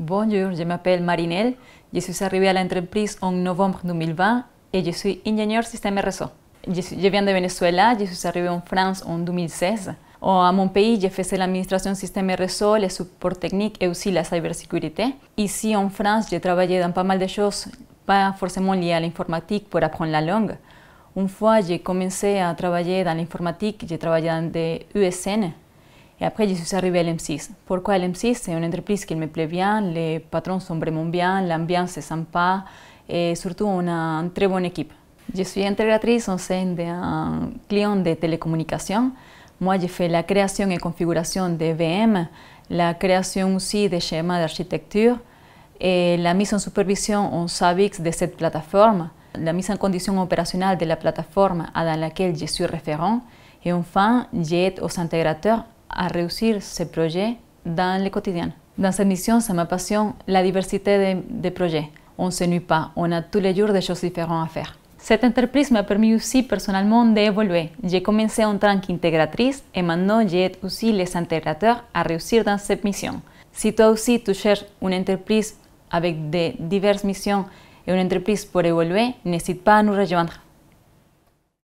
Bonjour, je m'appelle Marinelle. Je suis arrivée à l'entreprise en novembre 2020 et je suis ingénieur système réseau. Je, viens de Venezuela, je suis arrivé en France en 2016. À mon pays, j'ai faisais l'administration système réseau, les supports techniques et aussi la cybersécurité. Ici en France, j'ai travaillé dans pas mal de choses, pas forcément liées à l'informatique pour apprendre la langue. Une fois, j'ai commencé à travailler dans l'informatique, j'ai travaillé dans des USN, et après, je suis arrivée à LM6. Pourquoi LM6 C'est une entreprise qui me plaît bien, les patrons sont vraiment bien, l'ambiance est sympa et eh, surtout, on a une très bonne équipe. Je suis intégratrice en scène d'un client de télécommunications. Moi, j'ai fait la création et configuration des VM, la création aussi des schémas d'architecture et la mise en supervision en SAVIX de cette plateforme, la mise en condition opérationnelle de la plateforme à laquelle je suis référent et enfin, j'aide aux intégrateurs a réussir ce projet dans le quotidien. Dans cette mission, c'est ma passion, la diversité des de projets. On se s'ennuie pas, on a tous les jours des choses différentes à faire. Cette entreprise m'a permis aussi personnellement d'évoluer. J'ai commencé en tant intégratrice et maintenant j'aide aussi les intégrateurs à réussir dans cette mission. Si toi aussi tu cherches une entreprise avec de diverses missions et une entreprise pour évoluer, n'hésite pas à nous rejoindre.